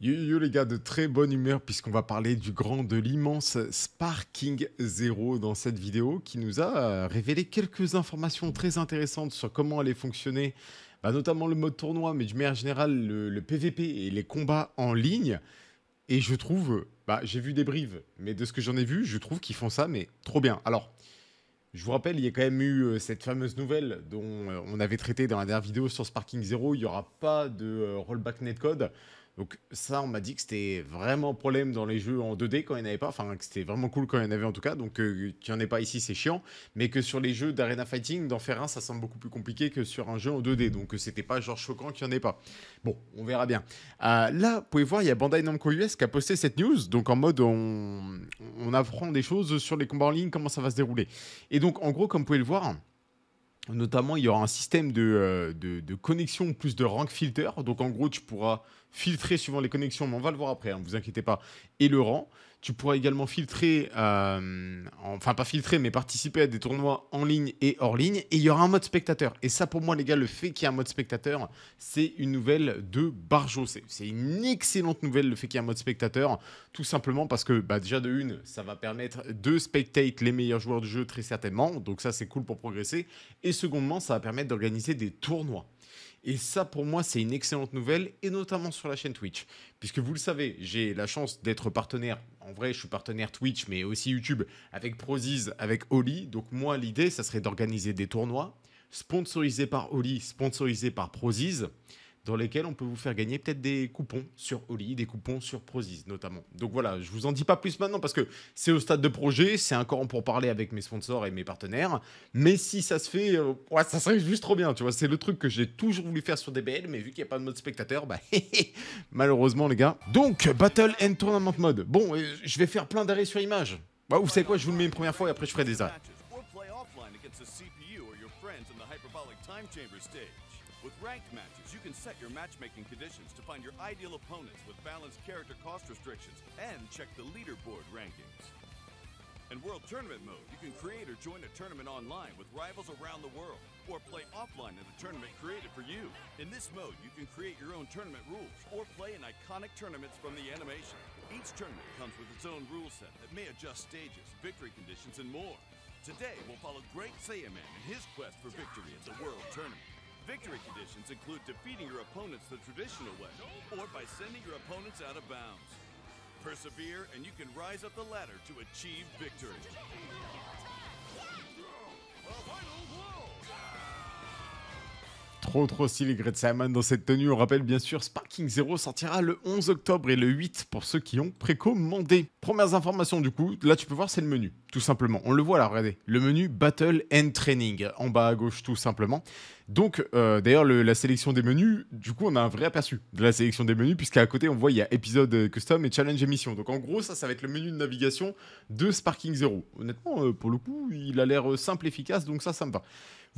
Yo, yo les gars, de très bonne humeur puisqu'on va parler du grand, de l'immense Sparking Zero dans cette vidéo qui nous a euh, révélé quelques informations très intéressantes sur comment allait fonctionner, bah notamment le mode tournoi, mais du manière général le, le, PVP et les combats en ligne. Et je trouve, bah, j'ai vu des brives, mais de ce que j'en ai vu, je trouve qu'ils font ça, mais trop bien. Alors, je vous rappelle, il y a quand même eu euh, cette fameuse nouvelle dont euh, on avait traité dans la dernière vidéo sur Sparking Zero. Il n'y aura pas de rollback netcode. Donc ça, on m'a dit que c'était vraiment un problème dans les jeux en 2D quand il n'y en avait pas, enfin que c'était vraiment cool quand il y en avait en tout cas, donc tu euh, qu'il n'y en ait pas ici c'est chiant, mais que sur les jeux d'arena fighting, d'en faire un, ça semble beaucoup plus compliqué que sur un jeu en 2D, donc euh, c'était pas genre choquant qu'il n'y en ait pas. Bon, on verra bien. Euh, là, vous pouvez voir, il y a Bandai Namco US qui a posté cette news, donc en mode on, on apprend des choses sur les combats en ligne, comment ça va se dérouler. Et donc en gros, comme vous pouvez le voir, notamment il y aura un système de, de, de connexion plus de rank filter, donc en gros tu pourras filtrer suivant les connexions, mais on va le voir après, ne hein, vous inquiétez pas, et le rang. Tu pourras également filtrer, euh, enfin pas filtrer, mais participer à des tournois en ligne et hors ligne. Et il y aura un mode spectateur. Et ça, pour moi, les gars, le fait qu'il y ait un mode spectateur, c'est une nouvelle de Barjo. C'est une excellente nouvelle, le fait qu'il y ait un mode spectateur. Tout simplement parce que, bah, déjà de une, ça va permettre de spectate les meilleurs joueurs du jeu, très certainement. Donc ça, c'est cool pour progresser. Et secondement, ça va permettre d'organiser des tournois. Et ça, pour moi, c'est une excellente nouvelle, et notamment sur la chaîne Twitch. Puisque vous le savez, j'ai la chance d'être partenaire, en vrai, je suis partenaire Twitch, mais aussi YouTube, avec Proziz, avec Oli. Donc moi, l'idée, ça serait d'organiser des tournois, sponsorisés par Oli, sponsorisés par Proziz dans lesquels on peut vous faire gagner peut-être des coupons sur Oli, des coupons sur Prozis notamment. Donc voilà, je vous en dis pas plus maintenant parce que c'est au stade de projet, c'est encore pour parler avec mes sponsors et mes partenaires. Mais si ça se fait, euh, ça serait juste trop bien, tu vois. C'est le truc que j'ai toujours voulu faire sur DBL, mais vu qu'il n'y a pas de mode spectateur, bah malheureusement les gars. Donc Battle and Tournament Mode. Bon, euh, je vais faire plein d'arrêts sur image. Bah, vous savez quoi, je vous le mets une première fois et après je ferai des arrêts. With ranked matches, you can set your matchmaking conditions to find your ideal opponents with balanced character cost restrictions and check the leaderboard rankings. In World Tournament mode, you can create or join a tournament online with rivals around the world or play offline in a tournament created for you. In this mode, you can create your own tournament rules or play in iconic tournaments from the animation. Each tournament comes with its own rule set that may adjust stages, victory conditions, and more. Today, we'll follow Great Saiyaman in his quest for victory at the World Tournament. Victory conditions include defeating your opponents the traditional way or by sending your opponents out of bounds. Persevere and you can rise up the ladder to achieve victory. final Trop trop stylé Greg Simon dans cette tenue. On rappelle bien sûr, Sparking Zero sortira le 11 octobre et le 8 pour ceux qui ont précommandé. Premières informations du coup, là tu peux voir c'est le menu, tout simplement. On le voit là, regardez. Le menu Battle and Training, en bas à gauche tout simplement. Donc euh, d'ailleurs la sélection des menus, du coup on a un vrai aperçu de la sélection des menus puisqu'à côté on voit il y a épisode euh, custom et challenge émission. Donc en gros ça ça va être le menu de navigation de Sparking Zero. Honnêtement euh, pour le coup il a l'air simple, efficace donc ça ça me va.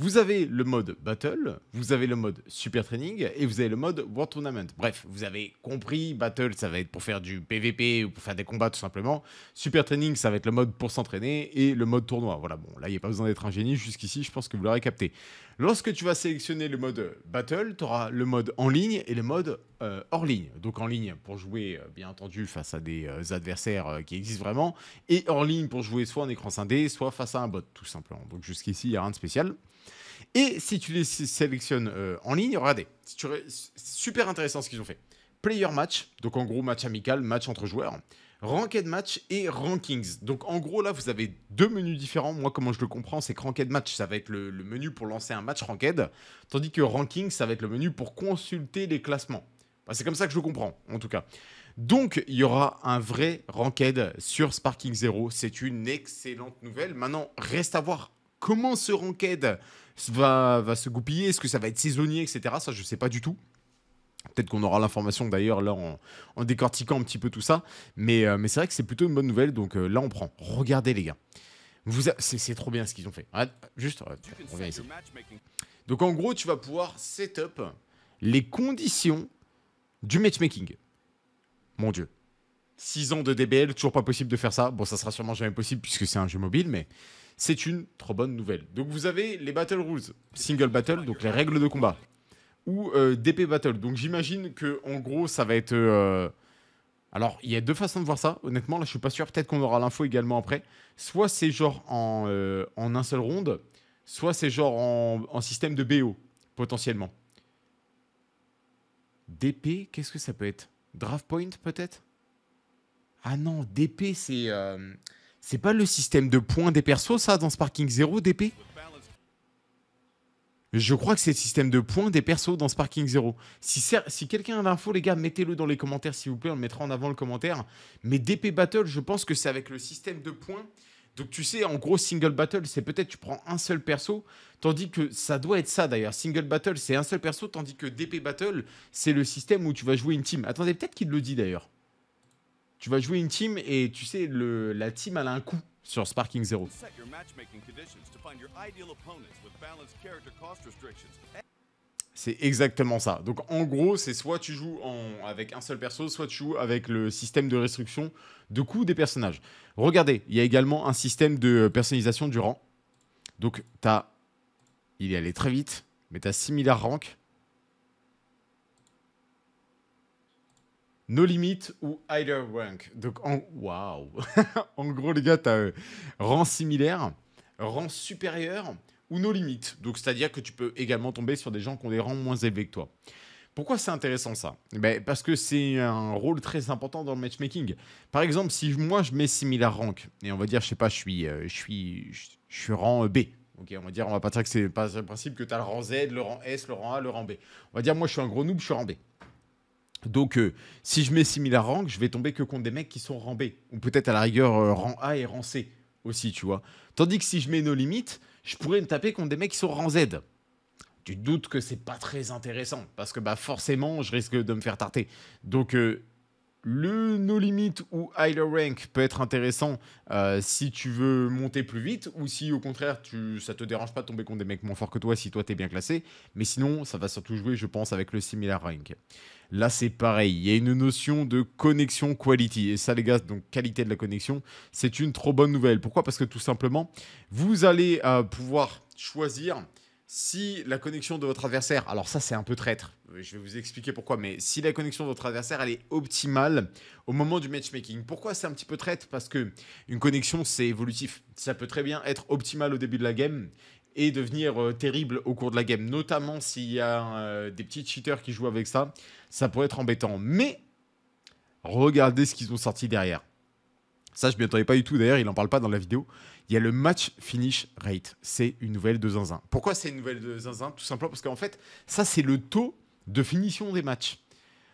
Vous avez le mode Battle, vous avez le mode Super Training et vous avez le mode war Tournament. Bref, vous avez compris, Battle ça va être pour faire du PVP ou pour faire des combats tout simplement. Super Training ça va être le mode pour s'entraîner et le mode tournoi. Voilà, bon là il n'y a pas besoin d'être un génie, jusqu'ici je pense que vous l'aurez capté. Lorsque tu vas sélectionner le mode Battle, tu auras le mode en ligne et le mode euh, hors ligne. Donc en ligne pour jouer euh, bien entendu face à des euh, adversaires qui existent vraiment et hors ligne pour jouer soit en écran scindé, soit face à un bot tout simplement. Donc jusqu'ici il n'y a rien de spécial. Et si tu les sélectionnes euh, en ligne, regardez, super intéressant ce qu'ils ont fait. Player match, donc en gros match amical, match entre joueurs. Ranked match et rankings. Donc en gros là, vous avez deux menus différents. Moi, comment je le comprends, c'est que ranked match, ça va être le, menu pour lancer un match ranked, tandis que rankings, ça va être le menu pour consulter les classements. Bah, c'est comme ça que je le comprends, en tout cas. Donc, il y aura un vrai ranked sur Sparking Zero. C'est une excellente nouvelle. Maintenant, reste à voir Comment ce ranked va, va se goupiller Est-ce que ça va être saisonnier, etc. Ça, je ne sais pas du tout. Peut-être qu'on aura l'information d'ailleurs là en, décortiquant un petit peu tout ça. Euh, mais, c'est vrai que c'est plutôt une bonne nouvelle. Donc euh, là, on prend. Regardez les gars. C'est trop bien ce qu'ils ont fait. Ah, juste, on vient ici. Donc en gros, tu vas pouvoir setup les conditions du matchmaking. Mon dieu. 6 ans de DBL, toujours pas possible de faire ça. Bon, ça sera sûrement jamais possible puisque c'est un jeu mobile, mais c'est une trop bonne nouvelle. Donc vous avez les Battle Rules, Single Battle, donc les règles de combat, ou euh, DP Battle. Donc j'imagine que en gros ça va être... Euh, alors il y a deux façons de voir ça, honnêtement, là je suis pas sûr, peut-être qu'on aura l'info également après. Soit c'est genre en, euh, un seul round, soit c'est genre en, en système de BO, potentiellement. DP, qu'est-ce que ça peut être Draft point peut-être Ah non, DP c'est... C'est pas le système de points des persos, ça, dans Sparking Zero, DP je crois que c'est le système de points des persos dans Sparking Zero. Si, si quelqu'un a l'info, les gars, mettez-le dans les commentaires, s'il vous plaît. On mettra en avant le commentaire. Mais DP Battle, je pense que c'est avec le système de points. Donc, tu sais, en gros, Single Battle, c'est peut-être tu prends un seul perso. Tandis que ça doit être ça, d'ailleurs. Single Battle, c'est un seul perso. Tandis que DP Battle, c'est le système où tu vas jouer une team. Attendez, peut-être qu'il le dit, d'ailleurs tu vas jouer une team et tu sais, le, la team a un coût sur Sparking Zero. C'est exactement ça. Donc en gros, c'est soit tu joues avec un seul perso, soit tu joues avec le système de restriction de coût des personnages. Regardez, il y a également un système de personnalisation du rang. Donc as Il est allé très vite, mais tu as similaire rank. No Limit ou Higher Rank. Donc, en, wow. en gros, les gars, tu as euh, rang similaire, rang supérieur ou No Limit. Donc, c'est-à-dire que tu peux également tomber sur des gens qui ont des rangs moins élevés que toi. Pourquoi c'est intéressant ça ben, Parce que c'est un rôle très important dans le matchmaking. Par exemple, si moi je mets similaire rank, et on va dire, je sais pas, je suis, euh, je suis, je, suis rang euh, B, Okay, on va dire, on va pas dire que c'est pas le principe que tu as le rang Z, le rang S, le rang A, le rang B. On va dire, moi je suis un gros noob, je suis rang B. Donc, euh, si je mets 6000 à rank, je vais tomber que contre des mecs qui sont rang B. Ou peut-être à la rigueur euh, rang A et rang C aussi, tu vois. Tandis que si je mets nos limites, je pourrais me taper contre des mecs qui sont rang Z. Tu te doutes que c'est pas très intéressant. Parce que bah, forcément, je risque de me faire tarter. Donc, euh, le no limit ou higher rank peut être intéressant euh, si tu veux monter plus vite ou si au contraire tu, ça te dérange pas de tomber contre des mecs moins forts que toi si toi t'es bien classé. Mais sinon, ça va surtout jouer, je pense, avec le similar rank. Là, c'est pareil. Il y a une notion de connexion quality. Et ça, les gars, donc qualité de la connexion, c'est une trop bonne nouvelle. Pourquoi Parce que tout simplement, vous allez euh, pouvoir choisir si la connexion de votre adversaire, alors ça c'est un peu traître, je vais vous expliquer pourquoi, mais si la connexion de votre adversaire elle est optimale au moment du matchmaking, pourquoi c'est un petit peu traître Parce que une connexion c'est évolutif, ça peut très bien être optimal au début de la game et devenir euh, terrible au cours de la game, notamment s'il y a euh, des petits cheaters qui jouent avec ça, ça pourrait être embêtant. Mais regardez ce qu'ils ont sorti derrière. Ça, je ne m'y attendais pas du tout. D'ailleurs, il n'en parle pas dans la vidéo il y a le match finish rate. C'est une nouvelle de zinzin. Pourquoi c'est une nouvelle de zinzin Tout simplement parce qu'en fait, ça, c'est le taux de finition des matchs.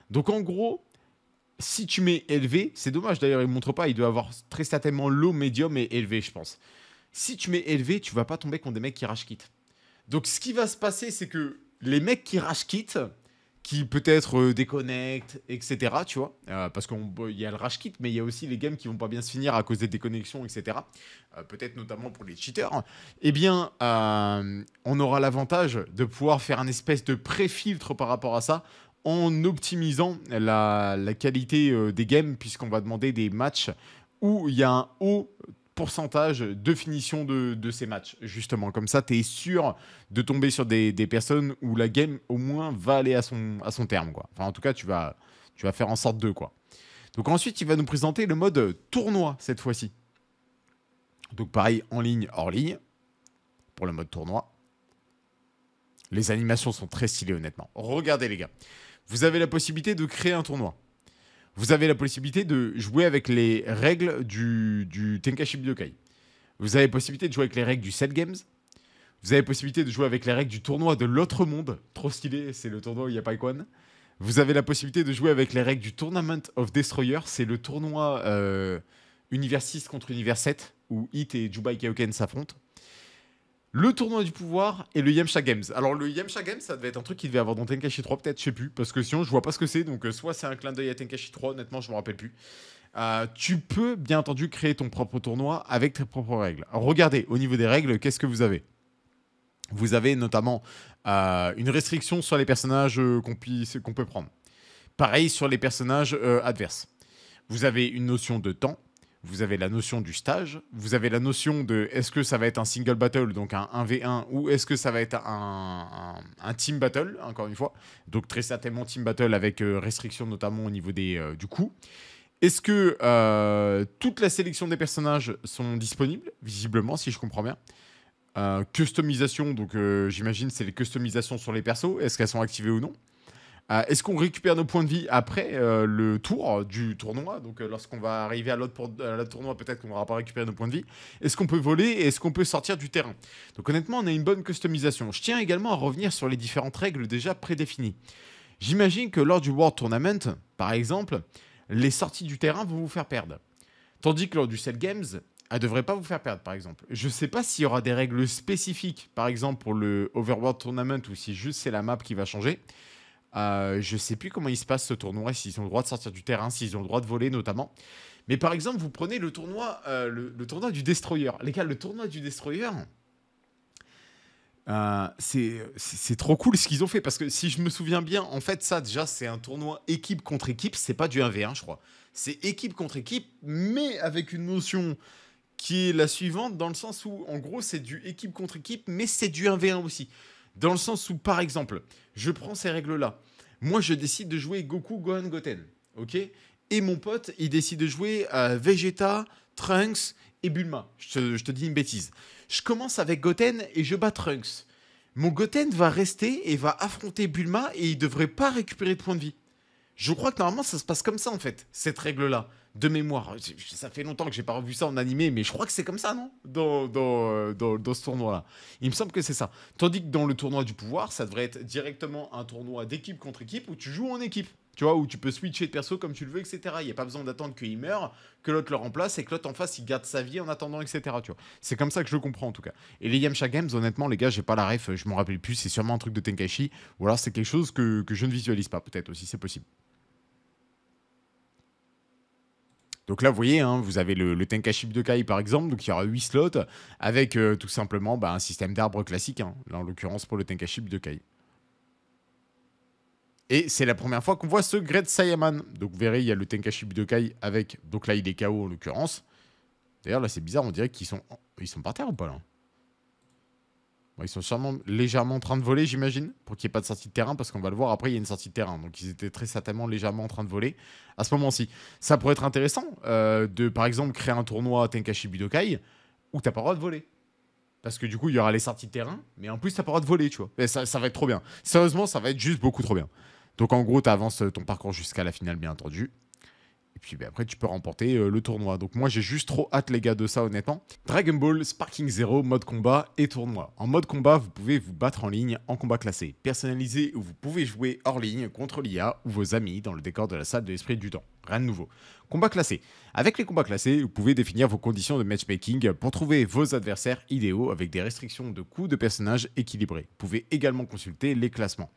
Donc en gros, si tu mets élevé, c'est dommage d'ailleurs, il ne montre pas, il doit avoir très certainement low, médium et élevé, je pense. Si tu mets élevé, tu vas pas tomber contre des mecs qui rage Donc ce qui va se passer, c'est que les mecs qui rage qui peut-être euh, déconnectent, etc. Tu vois, euh, parce qu'il y a le rush kit, mais il y a aussi les games qui vont pas bien se finir à cause des déconnexions, etc. Euh, peut-être notamment pour les cheaters. Eh bien, on aura l'avantage de pouvoir faire un espèce de pré-filtre par rapport à ça en optimisant la, qualité des games, puisqu'on va demander des matchs où il y a un haut pourcentage de finition de, ces matchs, justement. Comme ça, tu es sûr de tomber sur des, personnes où la game, au moins, va aller à son, à son terme. Quoi. Enfin, en tout cas, tu vas, tu vas faire en sorte de quoi. Donc ensuite, il va nous présenter le mode tournoi, cette fois-ci. Donc pareil, en ligne, hors ligne, pour le mode tournoi. Les animations sont très stylées, honnêtement. Regardez, les gars. Vous avez la possibilité de créer un tournoi vous avez la possibilité de jouer avec les règles du, du Tenkashi Vous avez la possibilité de jouer avec les règles du set games. Vous avez la possibilité de jouer avec les règles du tournoi de l'autre monde. Trop stylé, c'est le tournoi où il n'y a pas Vous avez la possibilité de jouer avec les règles du Tournament of Destroyer. C'est le tournoi euh, universiste Univers 6 contre Univers 7 où Hit et Jubai Kaoken s'affrontent le tournoi du pouvoir et le Yamcha Games. Alors le Yamcha Games, ça devait être un truc qu'il devait avoir dans Tenkashi 3 peut-être, je sais plus, parce que sinon je vois pas ce que c'est. Donc euh, soit c'est un clin d'œil à Tenkashi 3, honnêtement je me rappelle plus. Euh, tu peux bien entendu créer ton propre tournoi avec tes propres règles. regardez, au niveau des règles, qu'est-ce que vous avez Vous avez notamment euh, une restriction sur les personnages qu'on peut prendre. Pareil sur les personnages adverses. Vous avez une notion de temps, vous avez la notion du stage, vous avez la notion de est-ce que ça va être un single battle, donc un 1v1, ou est-ce que ça va être un, team battle, encore une fois. Donc très certainement team battle avec euh, restriction notamment au niveau des, euh, du coût. Est-ce que euh, toute la sélection des personnages sont disponibles Visiblement, si je comprends bien. customisation, donc j'imagine c'est les customisations sur les persos, est-ce qu'elles sont activées ou non euh, est-ce qu'on récupère nos points de vie après euh, le tour du tournoi Donc, euh, lorsqu'on va arriver à l'autre tournoi, peut-être qu'on n'aura pas récupéré nos points de vie. Est-ce qu'on peut voler et est-ce qu'on peut sortir du terrain Donc, honnêtement, on a une bonne customisation. Je tiens également à revenir sur les différentes règles déjà prédéfinies. J'imagine que lors du World Tournament, par exemple, les sorties du terrain vont vous faire perdre. Tandis que lors du Cell Games, elles ne devraient pas vous faire perdre, par exemple. Je ne sais pas s'il y aura des règles spécifiques, par exemple pour le Overworld Tournament, ou si juste c'est la map qui va changer. Je euh, je sais plus comment il se passe ce tournoi, s'ils ont le droit de sortir du terrain, s'ils ont le droit de voler notamment. Mais par exemple, vous prenez le tournoi, euh, le, tournoi du Destroyer. Les gars, le tournoi du Destroyer, euh, c'est trop cool ce qu'ils ont fait parce que si je me souviens bien, en fait, ça déjà, c'est un tournoi équipe contre équipe, c'est pas du 1v1, je crois. C'est équipe contre équipe, mais avec une notion qui est la suivante, dans le sens où, en gros, c'est du équipe contre équipe, mais c'est du 1v1 aussi. Dans le sens où, par exemple, je prends ces règles-là. Moi, je décide de jouer Goku, Gohan, Goten. OK Et mon pote, il décide de jouer euh, Vegeta, Trunks et Bulma. Je te, dis une bêtise. Je commence avec Goten et je bats Trunks. Mon Goten va rester et va affronter Bulma et il devrait pas récupérer de points de vie. Je crois que normalement ça se passe comme ça en fait, cette règle-là, de mémoire. Ça fait longtemps que j'ai pas revu ça en animé, mais je crois que c'est comme ça, non dans, euh, dans, dans, ce tournoi-là. Il me semble que c'est ça. Tandis que dans le tournoi du pouvoir, ça devrait être directement un tournoi d'équipe contre équipe où tu joues en équipe. Tu vois, où tu peux switcher de perso comme tu le veux, etc. Il n'y a pas besoin d'attendre qu'il meure, que l'autre le remplace et que l'autre en face il garde sa vie en attendant, etc. Tu C'est comme ça que je le comprends en tout cas. Et les Yamcha Games, honnêtement, les gars, j'ai pas la ref, je m'en rappelle plus, c'est sûrement un truc de Tenkaichi, ou alors c'est quelque chose que, que je ne visualise pas, peut-être aussi, c'est possible. Donc là, vous voyez, hein, vous avez le, Tenka Ship de Kai par exemple, donc il y aura 8 slots avec euh, tout simplement bah, un système d'arbres classique, hein, là en l'occurrence pour le Ship de Kai. Et c'est la première fois qu'on voit ce Great Saiyaman. Donc vous verrez, il y a le Ship de Kai avec. Donc là, il est KO en l'occurrence. D'ailleurs, là, c'est bizarre, on dirait qu'ils sont, ils sont par terre ou pas là ils sont sûrement légèrement en train de voler, j'imagine, pour qu'il n'y ait pas de sortie de terrain, parce qu'on va le voir après, il y a une sortie de terrain. Donc ils étaient très certainement légèrement en train de voler à ce moment-ci. Ça pourrait être intéressant euh, de, par exemple, créer un tournoi Tenkashi Budokai où n'as pas le droit de voler. Parce que du coup, il y aura les sorties de terrain, mais en plus, n'as pas le droit de voler, tu vois. Et ça, ça va être trop bien. Sérieusement, ça va être juste beaucoup trop bien. Donc en gros, tu avances ton parcours jusqu'à la finale, bien entendu. Et puis ben, après, tu peux remporter euh, le tournoi. Donc moi, j'ai juste trop hâte, les gars, de ça, honnêtement. Dragon Ball Sparking Zero, mode combat et tournoi. En mode combat, vous pouvez vous battre en ligne, en combat classé, personnalisé, ou vous pouvez jouer hors ligne contre l'IA ou vos amis dans le décor de la salle de l'esprit du temps. Rien de nouveau. Combat classé. Avec les combats classés, vous pouvez définir vos conditions de matchmaking pour trouver vos adversaires idéaux avec des restrictions de coûts de personnages équilibrés. Vous pouvez également consulter les classements.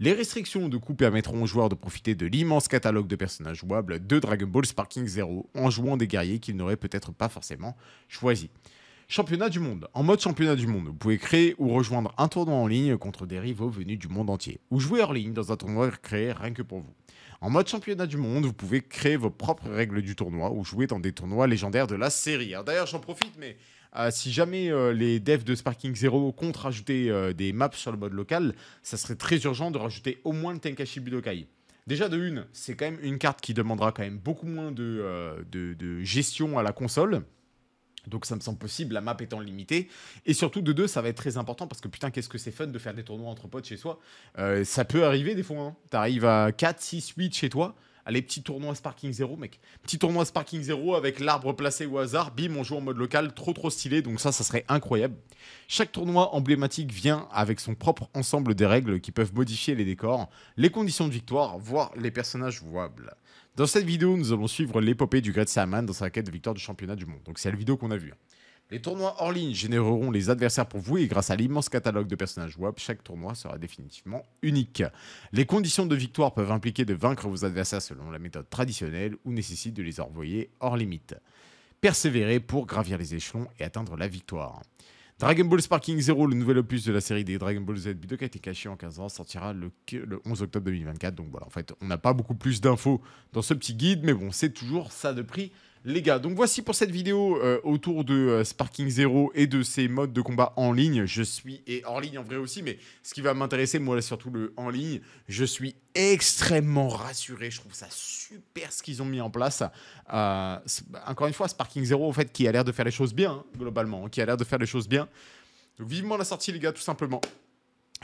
Les restrictions de coûts permettront aux joueurs de profiter de l'immense catalogue de personnages jouables de Dragon Ball Sparking Zero en jouant des guerriers qu'ils n'auraient peut-être pas forcément choisis. Championnat du monde. En mode championnat du monde, vous pouvez créer ou rejoindre un tournoi en ligne contre des rivaux venus du monde entier, ou jouer en ligne dans un tournoi créé rien que pour vous. En mode championnat du monde, vous pouvez créer vos propres règles du tournoi ou jouer dans des tournois légendaires de la série. D'ailleurs, j'en profite, mais euh, si jamais euh, les devs de Sparking Zero comptent rajouter euh, des maps sur le mode local, ça serait très urgent de rajouter au moins le Tenkashi Budokai. Déjà de une, c'est quand même une carte qui demandera quand même beaucoup moins de, de gestion à la console. Donc ça me semble possible, la map étant limitée. Et surtout, de deux, ça va être très important parce que putain, qu'est-ce que c'est fun de faire des tournois entre potes chez soi. Euh, ça peut arriver des fois. Hein. T'arrives à 4, 6, 8 chez toi. Allez, ah, petit tournoi Sparking Zero, mec. Petit tournoi Sparking Zero avec l'arbre placé au hasard. Bim, on joue en mode local. Trop, trop stylé. Donc ça, ça serait incroyable. Chaque tournoi emblématique vient avec son propre ensemble des règles qui peuvent modifier les décors, les conditions de victoire, voire les personnages jouables. Dans cette vidéo, nous allons suivre l'épopée du Great Saman dans sa quête de victoire du championnat du monde. Donc c'est la vidéo qu'on a vue. Hein. Les tournois hors ligne généreront les adversaires pour vous et grâce à l'immense catalogue de personnages Web, chaque tournoi sera définitivement unique. Les conditions de victoire peuvent impliquer de vaincre vos adversaires selon la méthode traditionnelle ou nécessitent de les envoyer hors limite. Persévérez pour gravir les échelons et atteindre la victoire. Dragon Ball Sparking Zero, le nouvel opus de la série des Dragon Ball Z Budokai caché en 15 ans, sortira le, le 11 octobre 2024. Donc voilà, en fait, on n'a pas beaucoup plus d'infos dans ce petit guide, mais bon, c'est toujours ça de prix les gars, donc voici pour cette vidéo euh, autour de euh, Sparking Zero et de ses modes de combat en ligne. Je suis, et hors ligne en vrai aussi, mais ce qui va m'intéresser, moi, là, surtout le en ligne, je suis extrêmement rassuré. Je trouve ça super ce qu'ils ont mis en place. Euh, bah, encore une fois, Sparking Zero, en fait, qui a l'air de faire les choses bien, hein, globalement, hein, qui a l'air de faire les choses bien. vivement la sortie, les gars, tout simplement.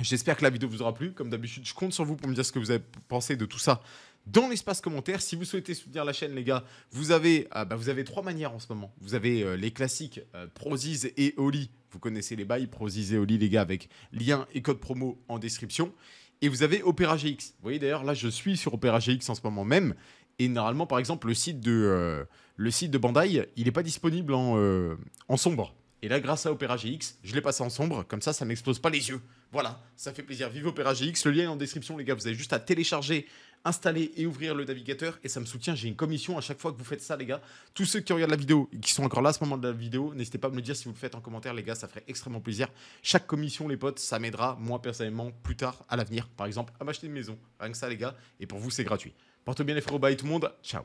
J'espère que la vidéo vous aura plu. Comme d'habitude, je compte sur vous pour me dire ce que vous avez pensé de tout ça dans l'espace commentaire. Si vous souhaitez soutenir la chaîne, les gars, vous avez, euh, bah, vous avez trois manières en ce moment. Vous avez euh, les classiques euh, Prozis et Oli. Vous connaissez les bails Prozis et Oli, les gars, avec lien et code promo en description. Et vous avez Opéra GX. Vous voyez d'ailleurs, là, je suis sur Opéra GX en ce moment même. Et normalement, par exemple, le site de, euh, le site de Bandai, il n'est pas disponible en, en sombre. Et là, grâce à Opéra GX, je l'ai passé en sombre, comme ça, ça m'explose pas les yeux. Voilà, ça fait plaisir. Vive Opéra GX, le lien est en description, les gars. Vous avez juste à télécharger installer et ouvrir le navigateur et ça me soutient. J'ai une commission à chaque fois que vous faites ça, les gars. Tous ceux qui regardent la vidéo et qui sont encore là à ce moment de la vidéo, n'hésitez pas à me le dire si vous le faites en commentaire, les gars. Ça ferait extrêmement plaisir. Chaque commission, les potes, ça m'aidera, moi personnellement, plus tard à l'avenir, par exemple, à m'acheter une maison. Rien que ça, les gars. Et pour vous, c'est gratuit. Portez bien les frérots, bye tout le monde. Ciao.